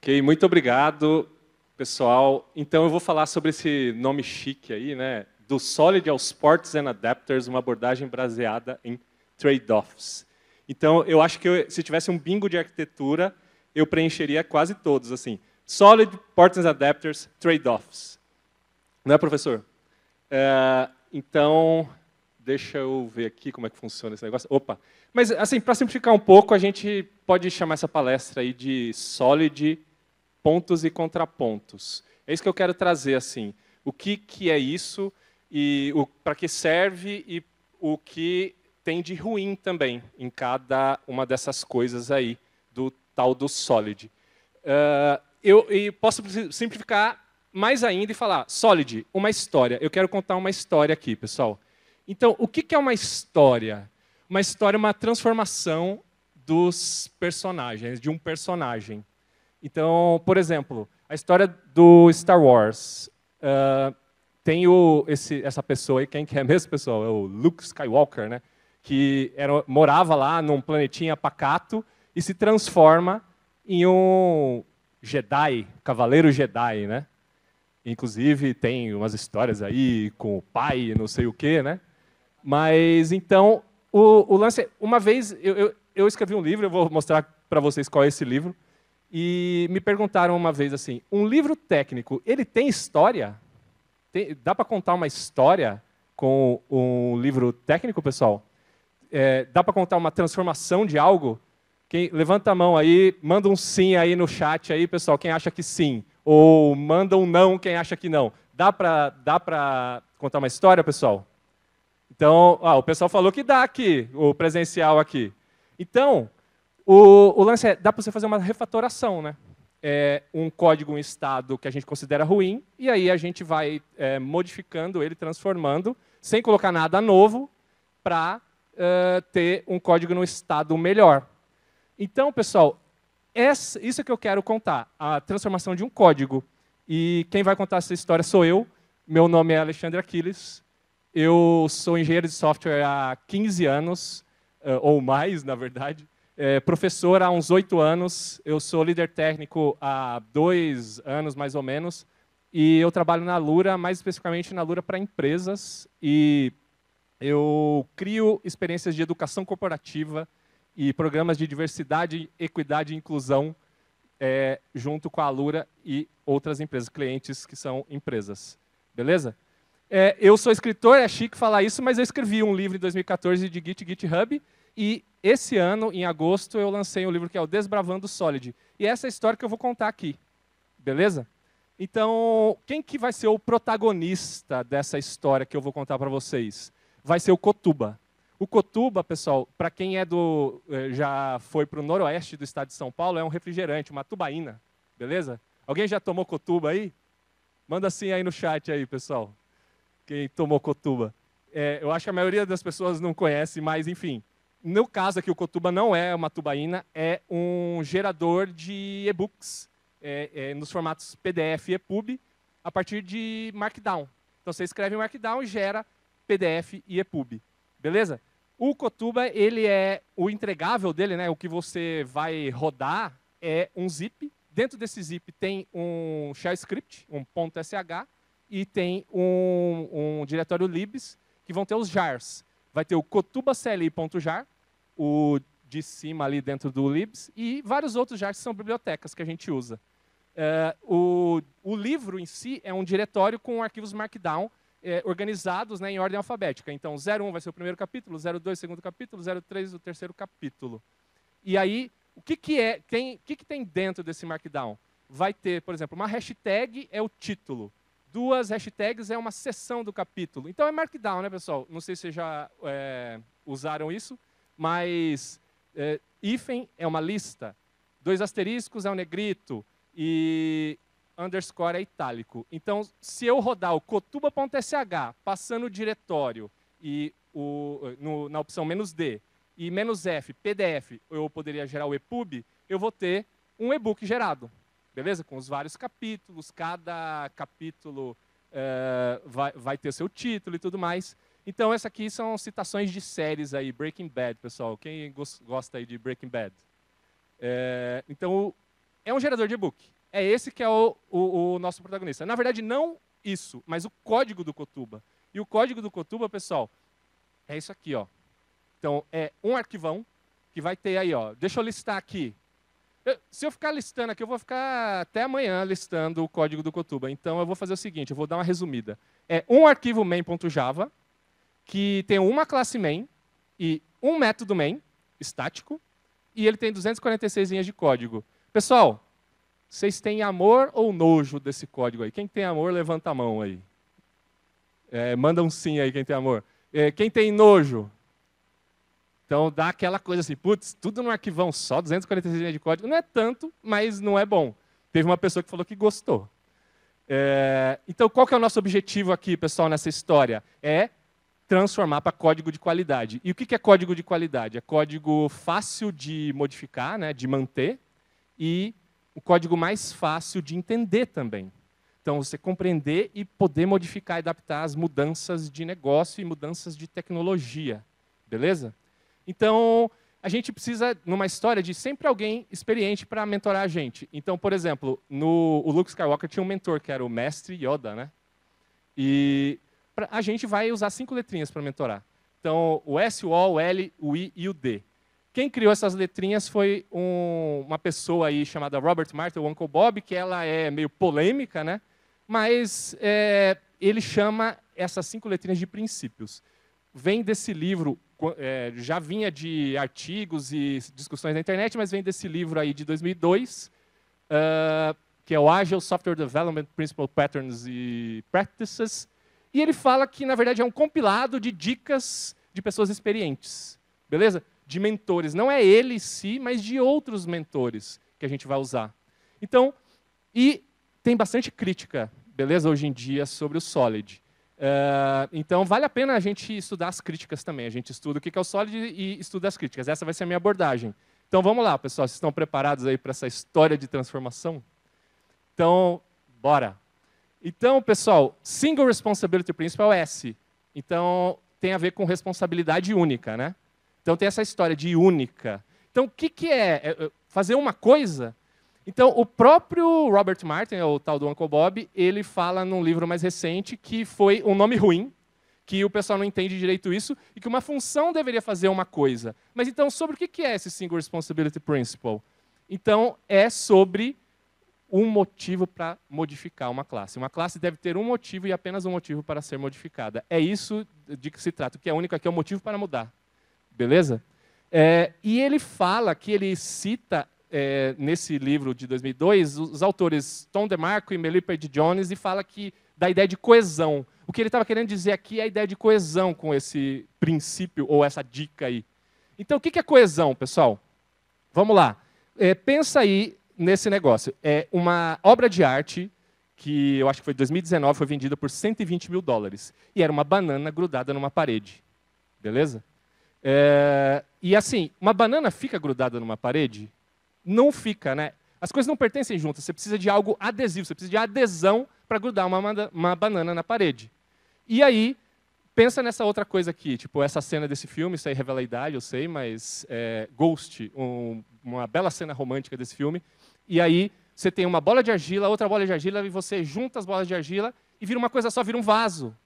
Ok, muito obrigado, pessoal. Então eu vou falar sobre esse nome chique aí, né? Do Solid aos Ports and Adapters, uma abordagem baseada em trade-offs. Então eu acho que eu, se tivesse um bingo de arquitetura, eu preencheria quase todos, assim. Solid, Ports and Adapters, trade-offs. Não né, é, professor? então, deixa eu ver aqui como é que funciona esse negócio. Opa! Mas, assim, para simplificar um pouco, a gente pode chamar essa palestra aí de Solid pontos e contrapontos. É isso que eu quero trazer assim. O que, que é isso e para que serve e o que tem de ruim também em cada uma dessas coisas aí do tal do solid. Uh, eu e posso simplificar mais ainda e falar solid, uma história. Eu quero contar uma história aqui, pessoal. Então, o que, que é uma história? Uma história é uma transformação dos personagens, de um personagem. Então, por exemplo, a história do Star Wars. Uh, tem o, esse, essa pessoa aí, quem que é mesmo, pessoal? É o Luke Skywalker, né? Que era, morava lá num planetinha pacato e se transforma em um Jedi, cavaleiro Jedi, né? Inclusive tem umas histórias aí com o pai, não sei o quê, né? Mas então o, o lance, uma vez eu, eu, eu escrevi um livro, eu vou mostrar para vocês qual é esse livro e me perguntaram uma vez assim: um livro técnico, ele tem história? Tem, dá para contar uma história com um livro técnico, pessoal? É, dá para contar uma transformação de algo? Quem, levanta a mão aí, manda um sim aí no chat aí, pessoal, quem acha que sim. Ou manda um não, quem acha que não. Dá para dá contar uma história, pessoal? Então, ah, o pessoal falou que dá aqui, o presencial aqui. Então, o, o lance é, dá para você fazer uma refatoração, né? É, um código, um estado que a gente considera ruim, e aí a gente vai é, modificando ele, transformando, sem colocar nada novo, para é, ter um código no estado melhor. Então, pessoal, essa, isso é que eu quero contar, a transformação de um código. E quem vai contar essa história sou eu. Meu nome é Alexandre Aquiles. Eu sou engenheiro de software há 15 anos, é, ou mais, na verdade é, professor há uns oito anos, eu sou líder técnico há dois anos mais ou menos, e eu trabalho na Lura, mais especificamente na Lura para empresas, e eu crio experiências de educação corporativa e programas de diversidade, equidade e inclusão é, junto com a Lura e outras empresas, clientes que são empresas. Beleza? É, eu sou escritor, é chique falar isso, mas eu escrevi um livro em 2014 de Git GitHub, e esse ano, em agosto, eu lancei um livro que é o Desbravando Solid. E essa é a história que eu vou contar aqui. Beleza? Então, quem que vai ser o protagonista dessa história que eu vou contar para vocês? Vai ser o Cotuba. O Cotuba, pessoal, para quem é do eh, já foi para o noroeste do estado de São Paulo, é um refrigerante, uma tubaína, beleza? Alguém já tomou Cotuba aí? Manda sim aí no chat aí, pessoal. Quem tomou Cotuba? É, eu acho que a maioria das pessoas não conhece, mas enfim, no caso aqui, o Cotuba não é uma tubaína, é um gerador de e-books é, é, nos formatos PDF e EPUB a partir de Markdown. Então você escreve em Markdown e gera PDF e EPUB. Beleza? O Cotuba, ele é o entregável dele, né? O que você vai rodar é um zip. Dentro desse zip tem um shell script, um .sh, e tem um, um diretório libs que vão ter os jars vai ter o cotubacli.jar, o de cima ali dentro do libs, e vários outros jars que são bibliotecas que a gente usa. É, o, o, livro em si é um diretório com arquivos Markdown é, organizados né, em ordem alfabética. Então, 01 vai ser o primeiro capítulo, 02 o segundo capítulo, 03 o terceiro capítulo. E aí, o que, que, é, tem, o que, que tem dentro desse Markdown? Vai ter, por exemplo, uma hashtag é o título duas hashtags é uma seção do capítulo. Então é Markdown, né, pessoal? Não sei se vocês já é, usaram isso, mas é, hífen é uma lista, dois asteriscos é um negrito e underscore é itálico. Então, se eu rodar o cotuba.sh passando o diretório e o, no, na opção menos D e menos F, PDF, eu poderia gerar o EPUB, eu vou ter um e-book gerado beleza? Com os vários capítulos, cada capítulo uh, vai, vai ter seu título e tudo mais. Então, essa aqui são citações de séries aí, Breaking Bad, pessoal. Quem gosta aí de Breaking Bad? É, então, é um gerador de e-book. É esse que é o, o, o, nosso protagonista. Na verdade, não isso, mas o código do Cotuba. E o código do Cotuba, pessoal, é isso aqui, ó. Então, é um arquivão que vai ter aí, ó. Deixa eu listar aqui se eu ficar listando aqui, eu vou ficar até amanhã listando o código do Cotuba. Então eu vou fazer o seguinte, eu vou dar uma resumida. É um arquivo main.java, que tem uma classe main e um método main, estático, e ele tem 246 linhas de código. Pessoal, vocês têm amor ou nojo desse código aí? Quem tem amor, levanta a mão aí. É, manda um sim aí, quem tem amor. É, quem tem nojo? Então dá aquela coisa assim, putz, tudo num arquivão só, 246 linhas de código, não é tanto, mas não é bom. Teve uma pessoa que falou que gostou. É, então, qual que é o nosso objetivo aqui, pessoal, nessa história? É transformar para código de qualidade. E o que é código de qualidade? É código fácil de modificar, né, de manter, e o código mais fácil de entender também. Então, você compreender e poder modificar e adaptar as mudanças de negócio e mudanças de tecnologia. Beleza? Então, a gente precisa, numa história, de sempre alguém experiente para mentorar a gente. Então, por exemplo, no, o Luke Skywalker tinha um mentor, que era o mestre Yoda, né? E pra, a gente vai usar cinco letrinhas para mentorar. Então, o S, o O, o L, o I e o D. Quem criou essas letrinhas foi um, uma pessoa aí chamada Robert Martin, o Uncle Bob, que ela é meio polêmica, né? Mas é, ele chama essas cinco letrinhas de princípios vem desse livro, é, já vinha de artigos e discussões na internet, mas vem desse livro aí de 2002, uh, ah, que é o Agile Software Development Principles, Patterns e Practices, e ele fala que, na verdade, é um compilado de dicas de pessoas experientes, beleza? De mentores, não é ele em si, mas de outros mentores que a gente vai usar. Então, e tem bastante crítica, beleza, hoje em dia sobre o Solid. Eh, então, vale a pena a gente estudar as críticas também. A gente estuda o que é o sólido e estuda as críticas. Essa vai ser a minha abordagem. Então, vamos lá, pessoal. Vocês estão preparados aí para essa história de transformação? Então, bora. Então, pessoal, Single Responsibility Principle é o S. Então, tem a ver com responsabilidade única, né? Então, tem essa história de única. Então, o que, que é? é, é fazer uma coisa então, o próprio Robert Martin, o tal do Uncle Bob, ele fala num livro mais recente que foi um nome ruim, que o pessoal não entende direito isso, e que uma função deveria fazer uma coisa. Mas então, sobre o que é esse Single Responsibility Principle? Então, é sobre um motivo para modificar uma classe. Uma classe deve ter um motivo e apenas um motivo para ser modificada. É isso de que se trata. O que é único aqui é o motivo para mudar. Beleza? É, e ele fala que ele cita é, nesse livro de 2002, os autores Tom DeMarco e Melipa de Jones, e fala que da ideia de coesão. O que ele estava querendo dizer aqui é a ideia de coesão com esse princípio ou essa dica aí. Então, o que é coesão, pessoal? Vamos lá. É, pensa aí nesse negócio. É uma obra de arte que eu acho que foi em 2019, foi vendida por 120 mil dólares. E era uma banana grudada numa parede. Beleza? É, e assim, uma banana fica grudada numa parede? não fica, né? As coisas não pertencem juntas, você precisa de algo adesivo, você precisa de adesão para grudar uma, uma banana na parede. E aí, pensa nessa outra coisa aqui, tipo, essa cena desse filme, isso aí revela a idade, eu sei, mas é, Ghost, um, uma bela cena romântica desse filme, e aí você tem uma bola de argila, outra bola de argila, e você junta as bolas de argila e vira uma coisa só, vira um vaso.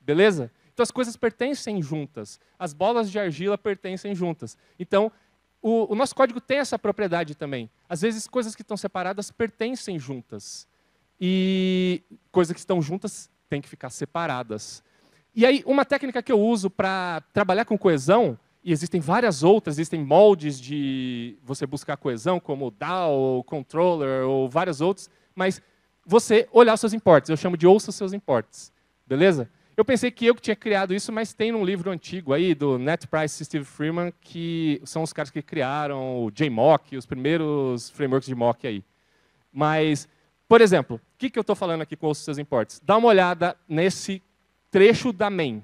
Beleza? Então as coisas pertencem juntas. As bolas de argila pertencem juntas. Então, o, o nosso código tem essa propriedade também. Às vezes, coisas que estão separadas pertencem juntas. E coisas que estão juntas têm que ficar separadas. E aí, uma técnica que eu uso para trabalhar com coesão, e existem várias outras, existem moldes de você buscar coesão, como DAO, Controller, ou vários outros, mas você olhar os seus importes. Eu chamo de ouça os seus importes. Beleza? Eu pensei que eu que tinha criado isso, mas tem num livro antigo aí do Net Price e Steve Freeman que são os caras que criaram o JMock, os primeiros frameworks de mock aí. Mas, por exemplo, o que, que eu estou falando aqui com os seus imports? Dá uma olhada nesse trecho da main.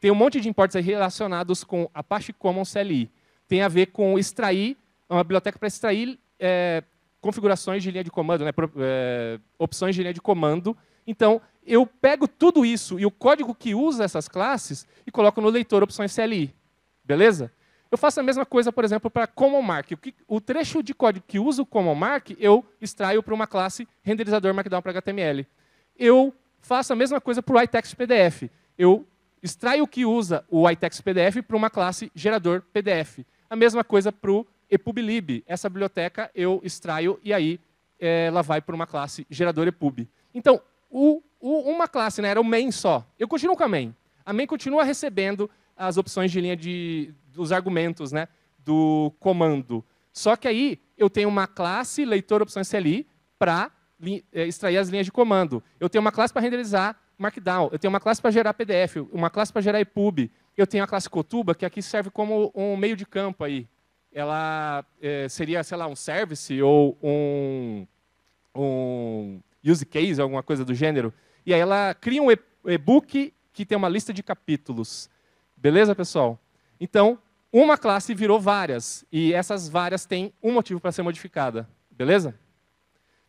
Tem um monte de imports relacionados com Apache Commons CLI. Tem a ver com extrair, é uma biblioteca para extrair é, configurações de linha de comando, né, é, opções de linha de comando. Então, eu pego tudo isso e o código que usa essas classes e coloco no leitor opções CLI. Beleza? Eu faço a mesma coisa, por exemplo, para Common Mark. O, trecho de código que usa o Common Mark, eu extraio para uma classe renderizador Markdown para HTML. Eu faço a mesma coisa para o iText PDF. Eu extraio o que usa o iText PDF para uma classe gerador PDF. A mesma coisa para o EPUBLib. Essa biblioteca eu extraio e aí eh, ela vai para uma classe gerador EPUB. Então, o uma classe, né? Era o main só. Eu continuo com a main. A main continua recebendo as opções de linha de, dos argumentos, né? Do comando. Só que aí eu tenho uma classe leitor opções CLI para eh, extrair as linhas de comando. Eu tenho uma classe para renderizar Markdown. Eu tenho uma classe para gerar PDF. Uma classe para gerar EPUB. Eu tenho a classe Cotuba, que aqui serve como um meio de campo aí. Ela é, seria, sei lá, um service ou um, um use case, alguma coisa do gênero, e aí ela cria um e-book que tem uma lista de capítulos. Beleza, pessoal? Então, uma classe virou várias, e essas várias têm um motivo para ser modificada. Beleza?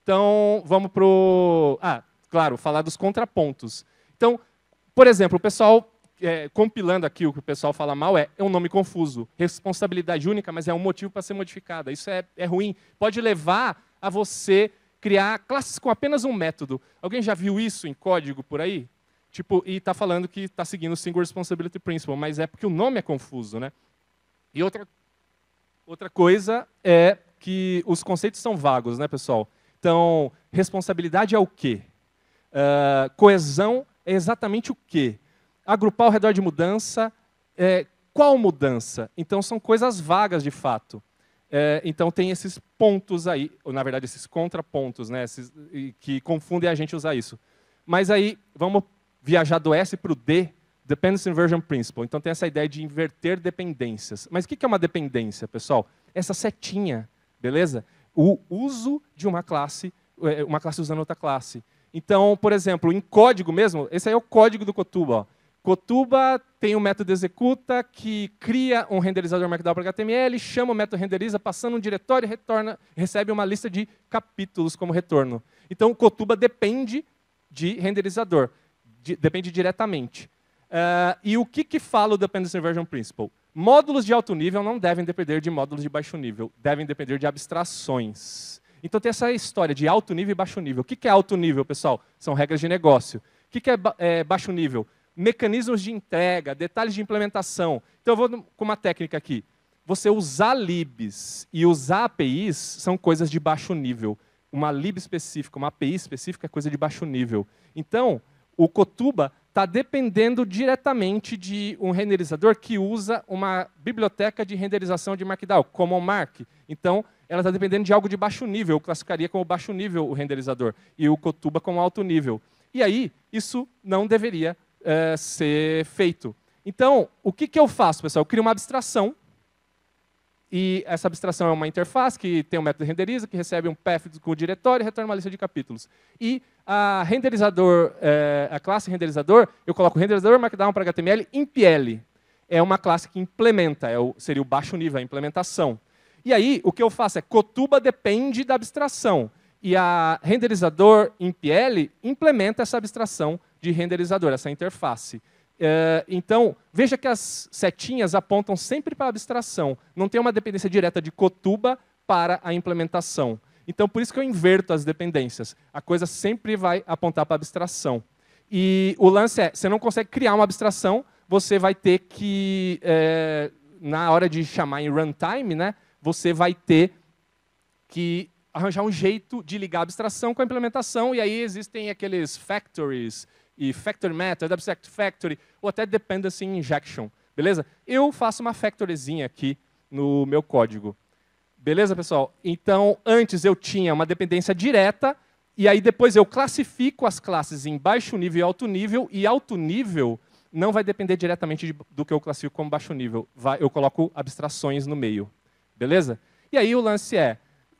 Então, vamos para o... Ah, claro, falar dos contrapontos. Então, por exemplo, o pessoal, é, compilando aqui o que o pessoal fala mal, é, é um nome confuso. Responsabilidade única, mas é um motivo para ser modificada. Isso é, é ruim. Pode levar a você criar classes com apenas um método. Alguém já viu isso em código por aí? Tipo, e está falando que está seguindo o Single Responsibility Principle, mas é porque o nome é confuso, né? E outra, outra coisa é que os conceitos são vagos, né, pessoal? Então, responsabilidade é o quê? Uh, coesão é exatamente o quê? Agrupar ao redor de mudança, é, qual mudança? Então, são coisas vagas de fato. É, então tem esses pontos aí, ou na verdade esses contrapontos, né, esses, que confundem a gente usar isso. Mas aí vamos viajar do S para o D, Dependency Inversion Principle. Então tem essa ideia de inverter dependências. Mas o que é uma dependência, pessoal? Essa setinha, beleza? O uso de uma classe, é, uma classe usando outra classe. Então, por exemplo, em código mesmo, esse aí é o código do Cotuba. Ó. Cotuba tem um método executa que cria um renderizador markdown para HTML, chama o método renderiza, passando um diretório, retorna, recebe uma lista de capítulos como retorno. Então, Cotuba depende de renderizador, de, depende diretamente. Uh, e o que, que fala o Dependency Inversion Principle? Módulos de alto nível não devem depender de módulos de baixo nível, devem depender de abstrações. Então tem essa história de alto nível e baixo nível. O que, que é alto nível, pessoal? São regras de negócio. O que, que é, ba é baixo nível? mecanismos de entrega, detalhes de implementação. Então eu vou com uma técnica aqui. Você usar libs e usar APIs são coisas de baixo nível. Uma lib específica, uma API específica é coisa de baixo nível. Então, o Cotuba está dependendo diretamente de um renderizador que usa uma biblioteca de renderização de Markdown, como o Mark. Então, ela está dependendo de algo de baixo nível. Eu classificaria como baixo nível o renderizador e o Cotuba como alto nível. E aí, isso não deveria é, ser feito. Então, o que, que eu faço, pessoal? Eu crio uma abstração, e essa abstração é uma interface que tem um método renderiza, que recebe um path com o diretório e retorna uma lista de capítulos. E a renderizador, é, a classe renderizador, eu coloco renderizador markdown para HTML impl. É uma classe que implementa, é o, seria o baixo nível, a implementação. E aí, o que eu faço é Cotuba depende da abstração. E a renderizador impl implementa essa abstração de renderizador, essa interface. Eh, então, veja que as setinhas apontam sempre para a abstração. Não tem uma dependência direta de Cotuba para a implementação. Então, por isso que eu inverto as dependências. A coisa sempre vai apontar para a abstração. E o lance é, você não consegue criar uma abstração, você vai ter que, é, na hora de chamar em runtime, né, você vai ter que arranjar um jeito de ligar a abstração com a implementação, e aí existem aqueles factories e Factory Method, Abstract Factory, ou até Dependency assim, Injection, beleza? Eu faço uma factoryzinha aqui no meu código. Beleza, pessoal? Então, antes eu tinha uma dependência direta, e aí depois eu classifico as classes em baixo nível e alto nível, e alto nível não vai depender diretamente de, do que eu classifico como baixo nível. Vai, eu coloco abstrações no meio. Beleza? E aí o lance é,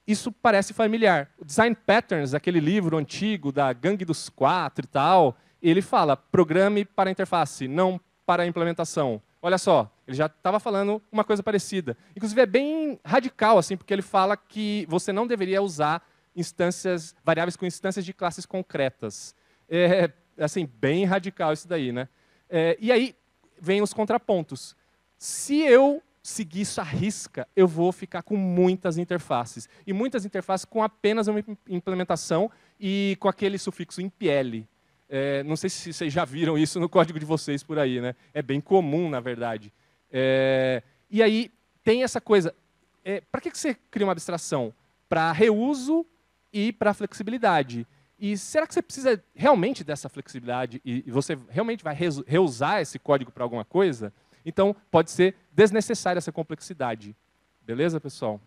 isso parece familiar. O Design Patterns, aquele livro antigo da Gangue dos Quatro e tal, ele fala: programe para interface, não para implementação. Olha só, ele já estava falando uma coisa parecida. Inclusive é bem radical assim, porque ele fala que você não deveria usar instâncias variáveis com instâncias de classes concretas. É assim bem radical isso daí, né? É, e aí vem os contrapontos. Se eu seguir isso à risca, eu vou ficar com muitas interfaces. E muitas interfaces com apenas uma implementação e com aquele sufixo em PL. É, não sei se vocês já viram isso no código de vocês por aí, né? É bem comum, na verdade. É, e aí tem essa coisa. É, para que você cria uma abstração? Para reuso e para flexibilidade. E será que você precisa realmente dessa flexibilidade e, e você realmente vai reusar esse código para alguma coisa? Então, pode ser desnecessária essa complexidade. Beleza, pessoal?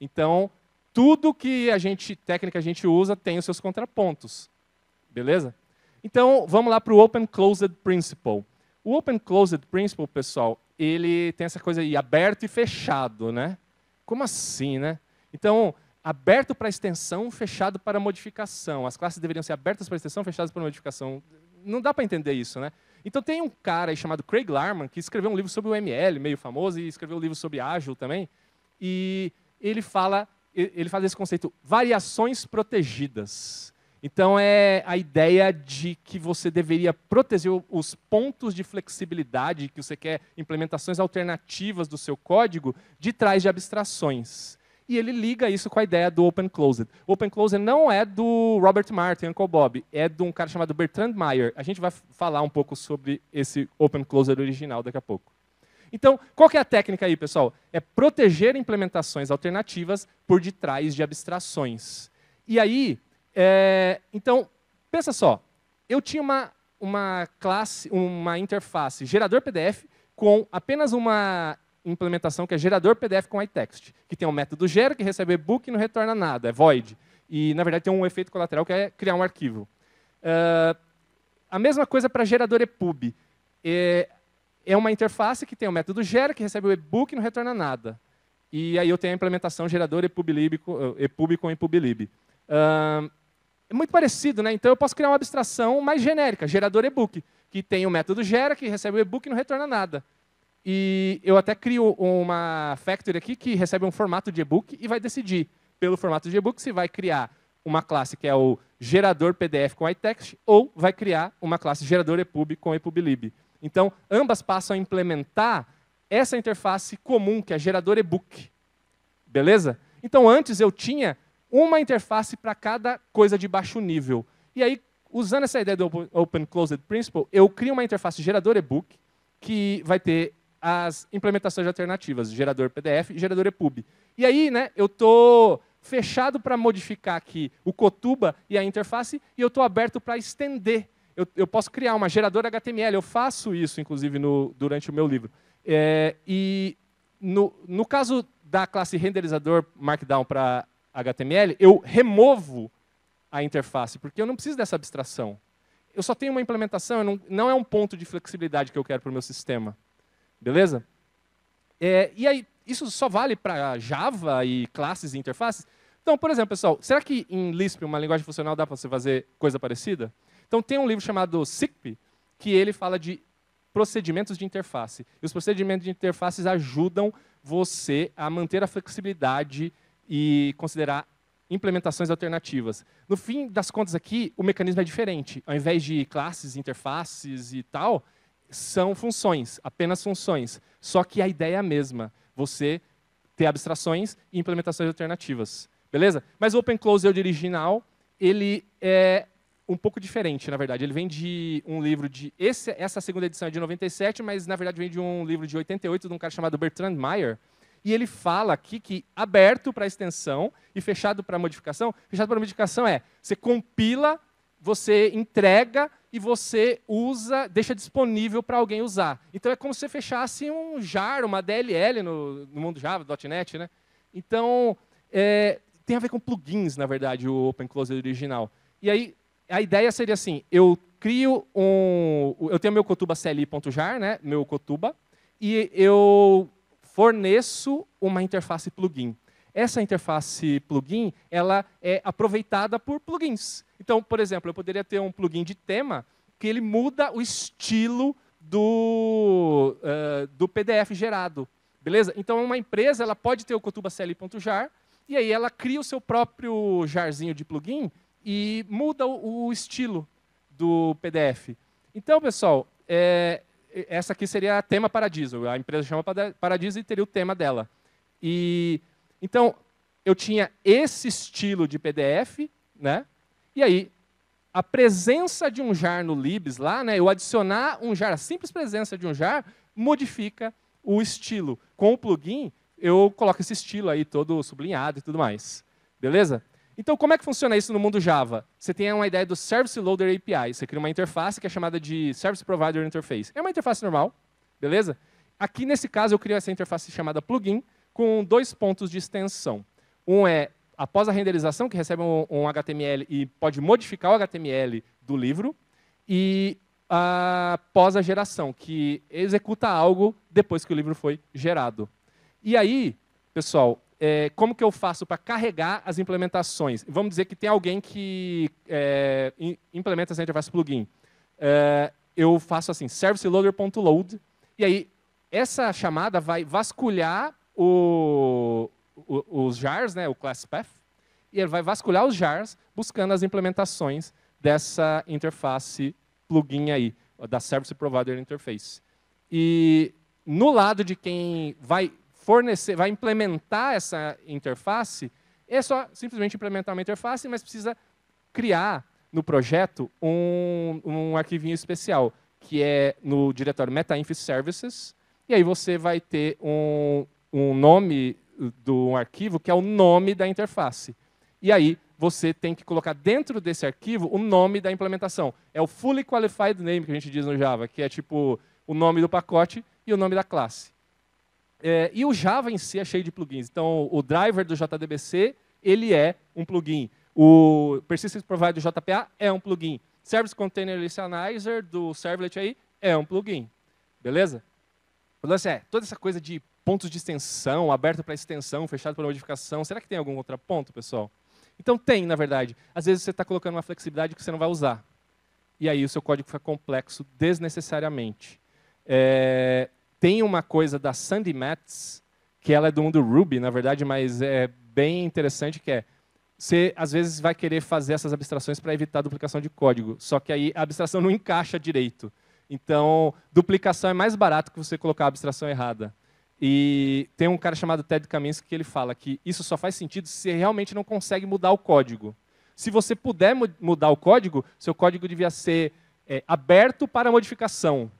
Então, tudo que a gente técnica a gente usa tem os seus contrapontos. Beleza? Então, vamos lá para o Open Closed Principle. O Open Closed Principle, pessoal, ele tem essa coisa aí, aberto e fechado, né? Como assim, né? Então, aberto para extensão, fechado para modificação. As classes deveriam ser abertas para extensão, fechadas para modificação. Não dá para entender isso, né? Então tem um cara aí chamado Craig Larman que escreveu um livro sobre o ML, meio famoso, e escreveu um livro sobre ágil também. E ele fala, ele faz esse conceito variações protegidas. Então é a ideia de que você deveria proteger os pontos de flexibilidade que você quer implementações alternativas do seu código de trás de abstrações. E ele liga isso com a ideia do Open Closed. O Open Closed não é do Robert Martin, Uncle Bob, é de um cara chamado Bertrand Meyer. A gente vai falar um pouco sobre esse Open Closed original daqui a pouco. Então, qual é a técnica aí, pessoal? É proteger implementações alternativas por detrás de abstrações. E aí, é, então, pensa só. Eu tinha uma, uma classe, uma interface gerador PDF com apenas uma implementação que é gerador PDF com iText, que tem um método gera que recebe book e não retorna nada, é void. E, na verdade, tem um efeito colateral que é criar um arquivo. Uh, a mesma coisa para gerador EPUB. É, é uma interface que tem o um método gera que recebe o ebook e não retorna nada. E aí eu tenho a implementação gerador EPUB, EPUB eh, com ePubLib. Uh, é muito parecido, né? Então eu posso criar uma abstração mais genérica, gerador e-book, que tem o um método gera, que recebe o e-book e não retorna nada. E eu até crio uma factory aqui que recebe um formato de e-book e vai decidir, pelo formato de e-book, se vai criar uma classe que é o gerador PDF com iText ou vai criar uma classe gerador EPUB com EPUBLib. Então, ambas passam a implementar essa interface comum, que é gerador e-book. Beleza? Então, antes eu tinha uma interface para cada coisa de baixo nível. E aí, usando essa ideia do Open Closed Principle, eu crio uma interface gerador e-book que vai ter as implementações alternativas, gerador PDF e gerador EPUB. E aí, né, eu estou fechado para modificar aqui o Cotuba e a interface, e eu estou aberto para estender. Eu, eu, posso criar uma geradora HTML, eu faço isso, inclusive, no, durante o meu livro. É, e no, no caso da classe renderizador Markdown para HTML, eu removo a interface, porque eu não preciso dessa abstração. Eu só tenho uma implementação, não, não é um ponto de flexibilidade que eu quero para o meu sistema. Beleza? É, e aí, isso só vale para Java e classes e interfaces? Então, por exemplo, pessoal, será que em Lisp, uma linguagem funcional, dá para você fazer coisa parecida? Então, tem um livro chamado SICP, que ele fala de procedimentos de interface. E os procedimentos de interfaces ajudam você a manter a flexibilidade e considerar implementações alternativas. No fim das contas aqui, o mecanismo é diferente. Ao invés de classes, interfaces e tal, são funções, apenas funções. Só que a ideia é a mesma. Você ter abstrações e implementações alternativas. Beleza? Mas o OpenClose original, ele é um pouco diferente, na verdade. Ele vem de um livro de... Esse, essa segunda edição é de 97, mas na verdade vem de um livro de 88, de um cara chamado Bertrand Meyer, e ele fala aqui que aberto para extensão e fechado para modificação, fechado para modificação é você compila, você entrega e você usa, deixa disponível para alguém usar. Então é como se você fechasse um jar, uma DLL no, no mundo Java, .NET, né? Então é, tem a ver com plugins, na verdade, o Open Closed original. E aí a ideia seria assim: eu crio um, eu tenho meu Cotuba CLI.jar, né? Meu Cotuba e eu forneço uma interface plugin. Essa interface plugin, ela é aproveitada por plugins. Então, por exemplo, eu poderia ter um plugin de tema que ele muda o estilo do, uh, do PDF gerado. Beleza? Então, uma empresa ela pode ter o cotubacl.jar e aí ela cria o seu próprio jarzinho de plugin e muda o, o estilo do PDF. Então, pessoal, é, essa aqui seria a tema Paradiso. A empresa chama Paradiso e teria o tema dela. E então eu tinha esse estilo de PDF, né? E aí a presença de um jar no Libs lá, né? Eu adicionar um jar, a simples presença de um jar modifica o estilo. Com o plugin eu coloco esse estilo aí todo sublinhado e tudo mais. Beleza? Então, como é que funciona isso no mundo Java? Você tem uma ideia do Service Loader API. Você cria uma interface que é chamada de Service Provider Interface. É uma interface normal, beleza? Aqui, nesse caso, eu crio essa interface chamada plugin com dois pontos de extensão. Um é após a renderização, que recebe um, um HTML e pode modificar o HTML do livro, e após a geração, que executa algo depois que o livro foi gerado. E aí, pessoal, é, como que eu faço para carregar as implementações? Vamos dizer que tem alguém que é, implementa essa interface Plugin. É, eu faço assim, serviceloader.load, e aí essa chamada vai vasculhar o, o, os jars, né, o class path, e ele vai vasculhar os jars buscando as implementações dessa interface plugin aí, da Service Provider Interface. E no lado de quem vai fornecer, vai implementar essa interface, é só simplesmente implementar uma interface, mas precisa criar no projeto um, um arquivinho especial, que é no diretório metainf services, e aí você vai ter um, um nome do um arquivo que é o nome da interface. E aí você tem que colocar dentro desse arquivo o nome da implementação. É o fully qualified name que a gente diz no Java, que é tipo o nome do pacote e o nome da classe. É, e o Java em si é cheio de plugins. Então, o driver do JDBC, ele é um plugin. O Persistence Provider do JPA é um plugin. Service Container Listener do Servlet aí é um plugin. Beleza? O lance é, toda essa coisa de pontos de extensão, aberto para extensão, fechado para modificação, será que tem algum outro ponto, pessoal? Então tem, na verdade. Às vezes você está colocando uma flexibilidade que você não vai usar. E aí o seu código fica complexo desnecessariamente. É, tem uma coisa da Sandy Metz, que ela é do mundo Ruby, na verdade, mas é bem interessante que é você às vezes vai querer fazer essas abstrações para evitar duplicação de código, só que aí a abstração não encaixa direito. Então, duplicação é mais barato que você colocar a abstração errada. E tem um cara chamado Ted Kaminski que ele fala que isso só faz sentido se você realmente não consegue mudar o código. Se você puder mudar o código, seu código devia ser é, aberto para modificação.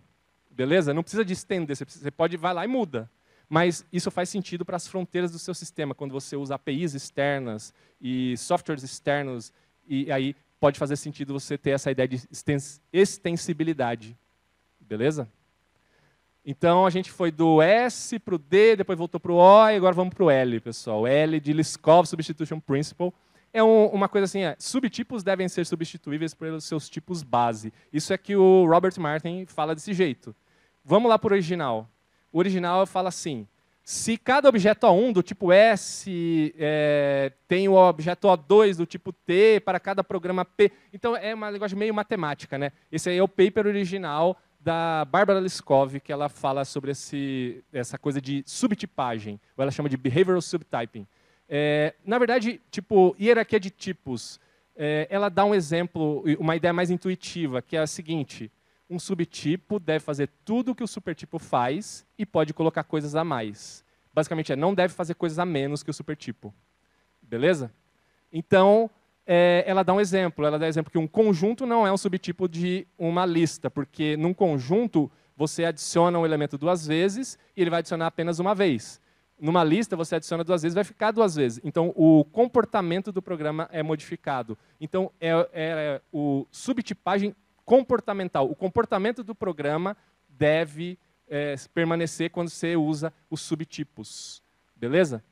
Beleza? Não precisa de estender, você pode vai lá e muda. Mas isso faz sentido para as fronteiras do seu sistema, quando você usa APIs externas e softwares externos, e aí pode fazer sentido você ter essa ideia de extensibilidade. Beleza? Então a gente foi do S para o D, depois voltou para o O e agora vamos para o L, pessoal. L de Liskov Substitution Principle. É um, uma coisa assim, é, subtipos devem ser substituíveis pelos seus tipos base. Isso é que o Robert Martin fala desse jeito. Vamos lá para o original. O original fala assim: se cada objeto a 1 do tipo S é, tem o objeto a 2 do tipo T para cada programa P. Então é uma linguagem meio matemática, né? Esse aí é o paper original da Barbara Liskov, que ela fala sobre esse, essa coisa de subtipagem, ou ela chama de behavioral subtyping. É, na verdade, tipo, hierarquia de tipos, é, ela dá um exemplo, uma ideia mais intuitiva, que é a seguinte um subtipo deve fazer tudo o que o supertipo faz e pode colocar coisas a mais. Basicamente é, não deve fazer coisas a menos que o supertipo. Beleza? Então, é, ela dá um exemplo. Ela dá exemplo que um conjunto não é um subtipo de uma lista, porque num conjunto você adiciona um elemento duas vezes e ele vai adicionar apenas uma vez. Numa lista, você adiciona duas vezes, vai ficar duas vezes. Então, o comportamento do programa é modificado. Então, é, é, é o subtipagem comportamental. O comportamento do programa deve é, permanecer quando você usa os subtipos. Beleza?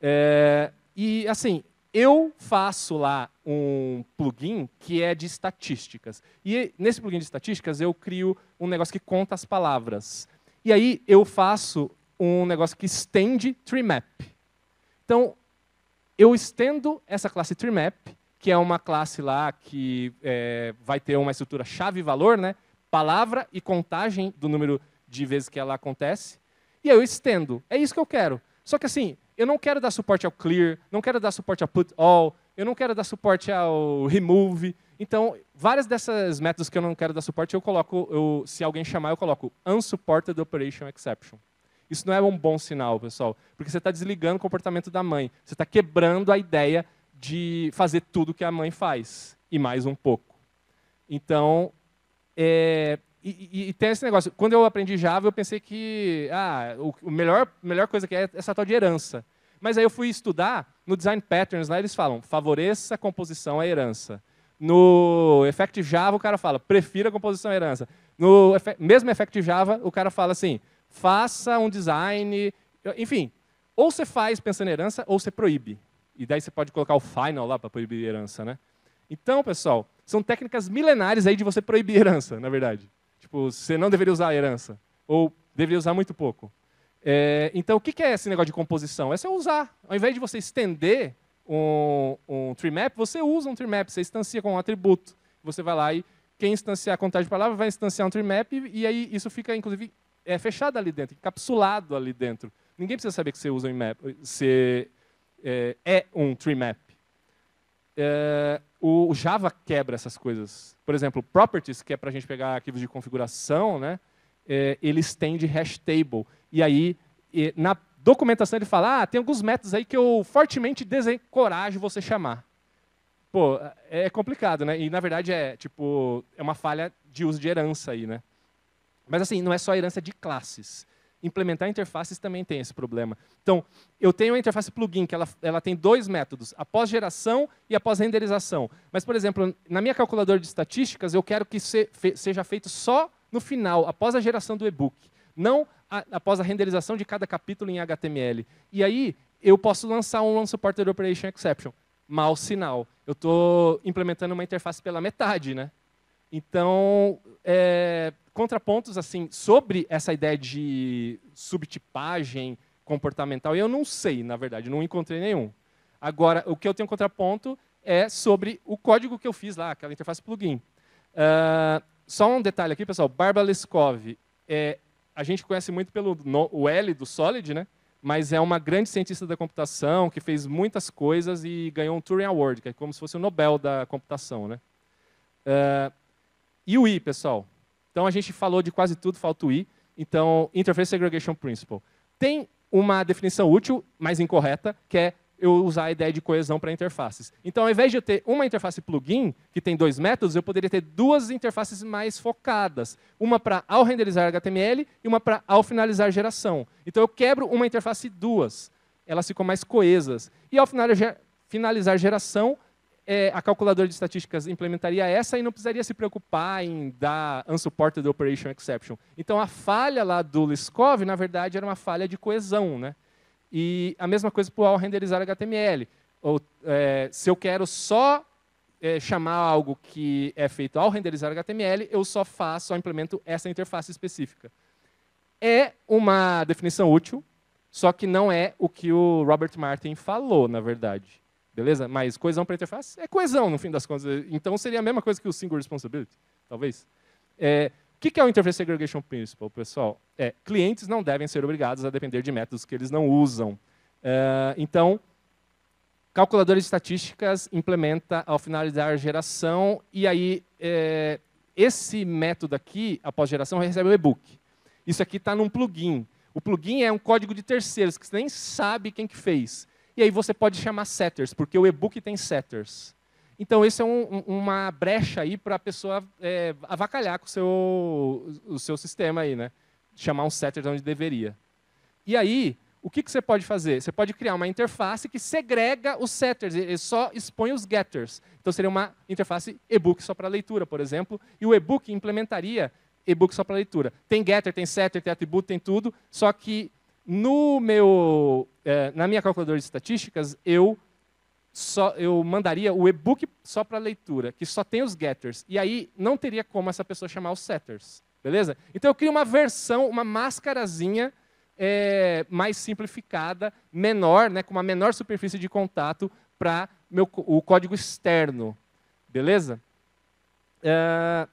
É, e assim, eu faço lá um plugin que é de estatísticas. E nesse plugin de estatísticas eu crio um negócio que conta as palavras. E aí eu faço um negócio que estende TreeMap. Então, eu estendo essa classe TreeMap que é uma classe lá que é, vai ter uma estrutura chave-valor, né? palavra e contagem do número de vezes que ela acontece. E aí eu estendo. É isso que eu quero. Só que assim, eu não quero dar suporte ao clear, não quero dar suporte ao put all, eu não quero dar suporte ao remove. Então, várias dessas métodos que eu não quero dar suporte, eu coloco, eu, se alguém chamar, eu coloco unsupported operation exception. Isso não é um bom sinal, pessoal, porque você está desligando o comportamento da mãe. Você está quebrando a ideia de fazer tudo que a mãe faz, e mais um pouco. Então, é, e, e, tem esse negócio. Quando eu aprendi Java, eu pensei que ah, o, o melhor melhor coisa que é essa tal de herança. Mas aí eu fui estudar no Design Patterns, lá eles falam, favoreça a composição à herança. No Effect Java, o cara fala, prefira a composição à herança. No mesmo Effect Java, o cara fala assim, faça um design... Enfim, ou você faz pensando em herança, ou você proíbe. E daí você pode colocar o final lá para proibir herança, né? Então, pessoal, são técnicas milenares aí de você proibir herança, na verdade. Tipo, você não deveria usar a herança. Ou deveria usar muito pouco. É, então, o que é esse negócio de composição? É você usar. Ao invés de você estender um, um tree map, você usa um tree map, você instancia com um atributo. Você vai lá e quem instanciar a contagem de palavras vai instanciar um tree map e, e aí isso fica, inclusive, é, fechado ali dentro, encapsulado ali dentro. Ninguém precisa saber que você usa um map, você é, é um tree map. É, o Java quebra essas coisas. Por exemplo, properties, que é para a gente pegar arquivos de configuração, né? É, eles têm hash table. E aí, e, na documentação ele fala, ah, tem alguns métodos aí que eu fortemente desencorajo você chamar. Pô, é, é complicado, né? E na verdade é, tipo, é uma falha de uso de herança aí, né? Mas assim, não é só herança de classes implementar interfaces também tem esse problema. Então, eu tenho a interface plugin, que ela, ela tem dois métodos, após geração e após renderização. Mas, por exemplo, na minha calculadora de estatísticas, eu quero que se, fe, seja feito só no final, após a geração do e-book, não a, após a renderização de cada capítulo em HTML. E aí, eu posso lançar um unsupported operation exception. Mal sinal. Eu estou implementando uma interface pela metade, né? Então, é, contrapontos assim sobre essa ideia de subtipagem comportamental, eu não sei, na verdade, não encontrei nenhum. Agora, o que eu tenho contraponto é sobre o código que eu fiz lá, aquela interface plugin. Uh, só um detalhe aqui, pessoal. Barba Leskov, é, a gente conhece muito pelo no, o L do Solid, né? mas é uma grande cientista da computação que fez muitas coisas e ganhou um Turing Award, que é como se fosse o Nobel da computação. Né? Uh, e o I, pessoal? Então a gente falou de quase tudo, falta o I. Então, Interface Segregation Principle. Tem uma definição útil, mas incorreta, que é eu usar a ideia de coesão para interfaces. Então, ao invés de eu ter uma interface plugin, que tem dois métodos, eu poderia ter duas interfaces mais focadas. Uma para ao renderizar HTML e uma para ao finalizar geração. Então, eu quebro uma interface em duas. Elas ficam mais coesas. E ao finalizar geração, é, a calculadora de estatísticas implementaria essa e não precisaria se preocupar em dar unsupported operation exception. Então a falha lá do Liskov, na verdade, era uma falha de coesão. Né? E a mesma coisa para o renderizar HTML. Ou, é, se eu quero só é, chamar algo que é feito ao renderizar HTML, eu só faço, só implemento essa interface específica. É uma definição útil, só que não é o que o Robert Martin falou, na verdade. Beleza? Mas coesão para interface é coesão, no fim das contas. Então seria a mesma coisa que o single responsibility, talvez. É, o que é o Interface Segregation Principle, pessoal? É, clientes não devem ser obrigados a depender de métodos que eles não usam. É, então, calculadores de estatísticas implementa ao finalizar a geração, e aí é, esse método aqui, após geração, recebe o e-book. Isso aqui está num plugin. O plugin é um código de terceiros, que você nem sabe quem que fez. E aí você pode chamar setters, porque o e-book tem setters. Então, esse é um, uma brecha aí para a pessoa é, avacalhar com o seu, o seu sistema aí, né? Chamar um setter de onde deveria. E aí, o que, que você pode fazer? Você pode criar uma interface que segrega os setters, ele só expõe os getters. Então seria uma interface e-book só para leitura, por exemplo, e o e-book implementaria e-book só para leitura. Tem getter, tem setter, tem atributo, tem tudo, só que no meu, é, na minha calculadora de estatísticas, eu só eu mandaria o e-book só para leitura, que só tem os getters. E aí não teria como essa pessoa chamar os setters. Beleza? Então eu crio uma versão, uma máscarazinha é, mais simplificada, menor, né, com uma menor superfície de contato para o código externo. Beleza? Uh,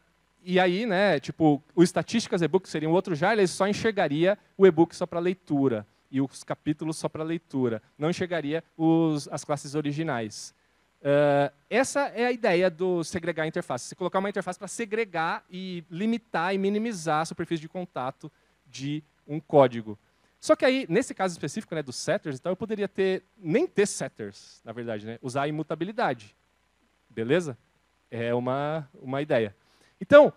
e aí, né, tipo, o Estatísticas e-book seria um outro já, ele só enxergaria o e-book só para leitura e os capítulos só para leitura. Não enxergaria os, as classes originais. Uh, essa é a ideia do segregar a interface. Você colocar uma interface para segregar e limitar e minimizar a superfície de contato de um código. Só que aí, nesse caso específico né, dos setters, então, eu poderia ter nem ter setters, na verdade, né, usar a imutabilidade. Beleza? É uma, uma ideia. Então,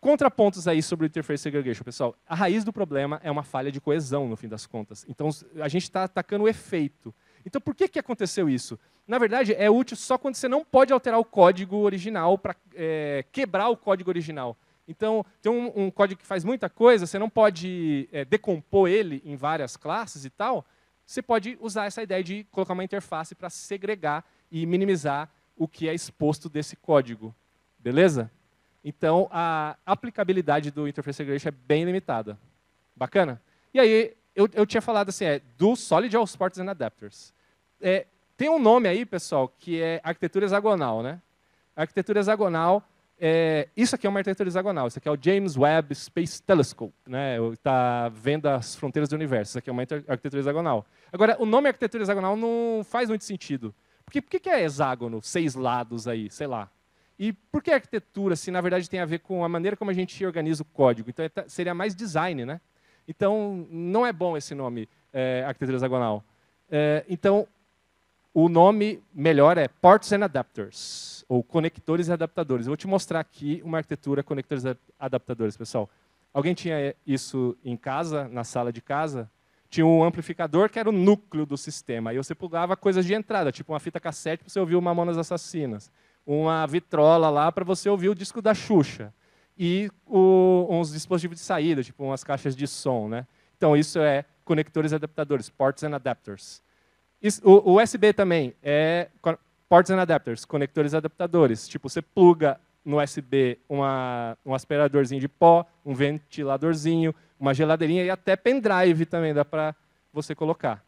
contrapontos aí sobre o interface segregation, pessoal. A raiz do problema é uma falha de coesão, no fim das contas. Então, a gente está atacando o efeito. Então, por que, que aconteceu isso? Na verdade, é útil só quando você não pode alterar o código original para é, quebrar o código original. Então, tem um, um, código que faz muita coisa, você não pode é, decompor ele em várias classes e tal. Você pode usar essa ideia de colocar uma interface para segregar e minimizar o que é exposto desse código. Beleza? Então, a aplicabilidade do Interface Segregation é bem limitada. Bacana? E aí, eu, eu tinha falado assim, é do Solid aos Ports and Adapters. É, tem um nome aí, pessoal, que é arquitetura hexagonal, né? Arquitetura hexagonal, é, isso aqui é uma arquitetura hexagonal, isso aqui é o James Webb Space Telescope, né? Está vendo as fronteiras do universo, isso aqui é uma arquitetura hexagonal. Agora, o nome arquitetura hexagonal não faz muito sentido. Porque por que é hexágono, seis lados aí, sei lá? E por que arquitetura, se na verdade tem a ver com a maneira como a gente organiza o código? Então é seria mais design, né? Então não é bom esse nome, é, arquitetura hexagonal. É, então o nome melhor é Ports and Adapters, ou conectores e adaptadores. Eu vou te mostrar aqui uma arquitetura conectores e adaptadores, pessoal. Alguém tinha isso em casa, na sala de casa? Tinha um amplificador que era o núcleo do sistema. Aí você plugava coisas de entrada, tipo uma fita cassete para você ouvir o Mamonas Assassinas uma vitrola lá para você ouvir o disco da Xuxa. E o, uns dispositivos de saída, tipo umas caixas de som. Né? Então, isso é conectores e adaptadores, ports and adapters. Isso, o, o USB também é ports and adapters, conectores e adaptadores. Tipo, você pluga no USB uma, um aspiradorzinho de pó, um ventiladorzinho, uma geladeirinha e até pendrive também dá para você colocar.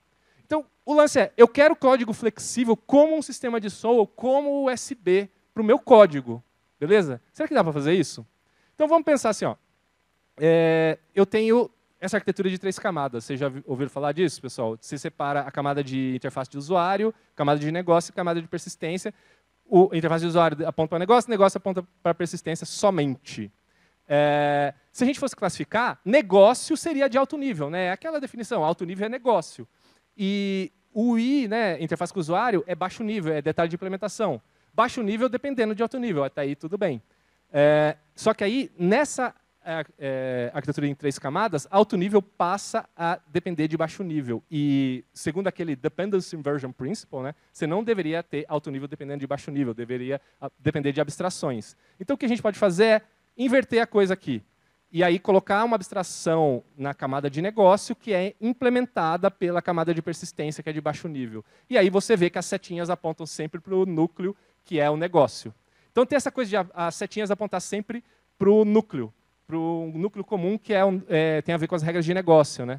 Então, o lance é, eu quero código flexível como um sistema de som ou como USB para o meu código. Beleza? Será que dá para fazer isso? Então vamos pensar assim, ó. É, eu tenho essa arquitetura de três camadas. Vocês já ouviram falar disso, pessoal? Você separa a camada de interface de usuário, camada de negócio e camada de persistência. O a interface de usuário aponta para negócio, negócio aponta para persistência somente. É, se a gente fosse classificar, negócio seria de alto nível, né? É aquela definição, alto nível é negócio. E o I, né, interface com o usuário, é baixo nível, é detalhe de implementação. Baixo nível dependendo de alto nível, até aí tudo bem. É, só que aí, nessa é, é arquitetura em três camadas, alto nível passa a depender de baixo nível. E, segundo aquele Dependency Inversion Principle, né, você não deveria ter alto nível dependendo de baixo nível, deveria ah, depender de abstrações. Então, o que a gente pode fazer é inverter a coisa aqui e aí colocar uma abstração na camada de negócio que é implementada pela camada de persistência, que é de baixo nível. E aí você vê que as setinhas apontam sempre para o núcleo, que é o negócio. Então tem essa coisa de as setinhas apontar sempre para o núcleo, para o núcleo comum, que é, é, tem a ver com as regras de negócio. Né?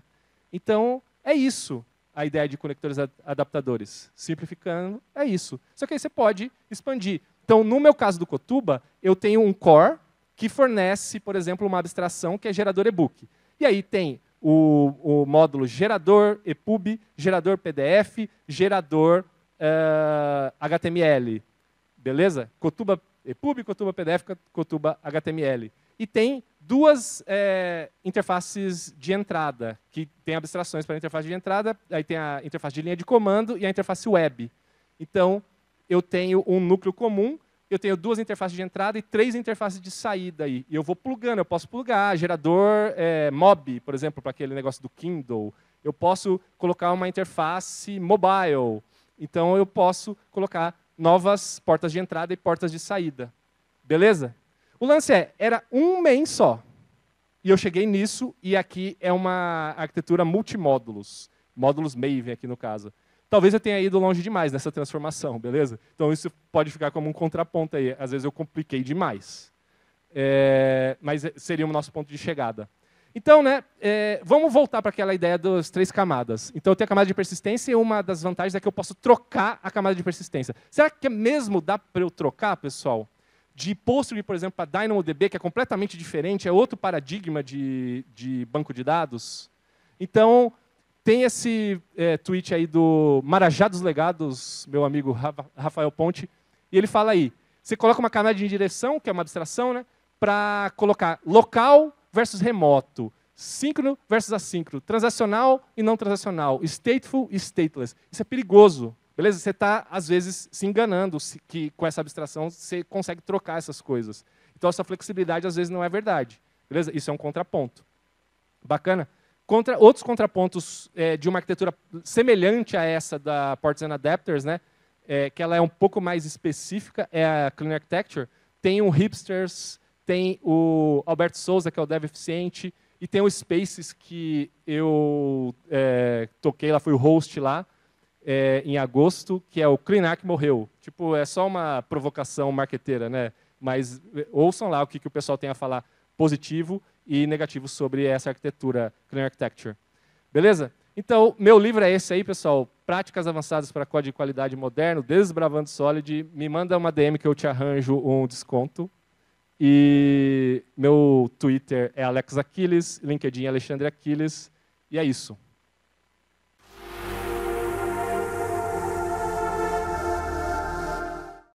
Então é isso a ideia de conectores adaptadores. Simplificando, é isso. Só que aí você pode expandir. Então, no meu caso do Cotuba, eu tenho um core, que fornece, por exemplo, uma abstração que é gerador e-book. E aí tem o, o módulo gerador EPUB, gerador PDF, gerador uh, eh, HTML. Beleza? Cotuba EPUB, Cotuba PDF, Cotuba HTML. E tem duas é, interfaces de entrada, que tem abstrações para a interface de entrada, aí tem a interface de linha de comando e a interface web. Então, eu tenho um núcleo comum eu tenho duas interfaces de entrada e três interfaces de saída aí. E eu vou plugando, eu posso plugar gerador é, mob, por exemplo, para aquele negócio do Kindle. Eu posso colocar uma interface mobile. Então eu posso colocar novas portas de entrada e portas de saída. Beleza? O lance é, era um main só. E eu cheguei nisso, e aqui é uma arquitetura multimódulos. Módulos Maven aqui no caso. Talvez eu tenha ido longe demais nessa transformação, beleza? Então isso pode ficar como um contraponto aí. Às vezes eu compliquei demais. É, mas é, seria o nosso ponto de chegada. Então, né, é, vamos voltar para aquela ideia das três camadas. Então, tenho a camada de persistência e uma das vantagens é que eu posso trocar a camada de persistência. Será que é mesmo dá para eu trocar, pessoal? De Postgre, por exemplo, para DynamoDB, que é completamente diferente, é outro paradigma de, de banco de dados. Então, tem esse é, tweet aí do Marajá dos Legados, meu amigo Rafael Ponte, e ele fala aí: você coloca uma camada de direção, que é uma abstração, né, para colocar local versus remoto, síncrono versus assíncrono, transacional e não transacional, stateful e stateless. Isso é perigoso, beleza? Você está, às vezes, se enganando que com essa abstração você consegue trocar essas coisas. Então, essa flexibilidade, às vezes, não é verdade, beleza? Isso é um contraponto. Bacana? Contra, outros contrapontos é, de uma arquitetura semelhante a essa da Partisan Adapters, né, é, que ela é um pouco mais específica, é a Clean Architecture, tem o Hipsters, tem o Alberto Souza, que é o dev eficiente, e tem o Spaces, que eu é, toquei lá, fui o host lá, é, em agosto, que é o Clean Arch morreu. Tipo, é só uma provocação marqueteira, né? Mas ouçam lá o que, que o pessoal tem a falar positivo e negativos sobre essa arquitetura, Clean Architecture. Beleza? Então, meu livro é esse aí, pessoal. Práticas avançadas para código de qualidade moderno, desbravando Solid. Me manda uma DM que eu te arranjo um desconto. E meu Twitter é Alex Aquiles, LinkedIn é Alexandre Aquiles. E é isso.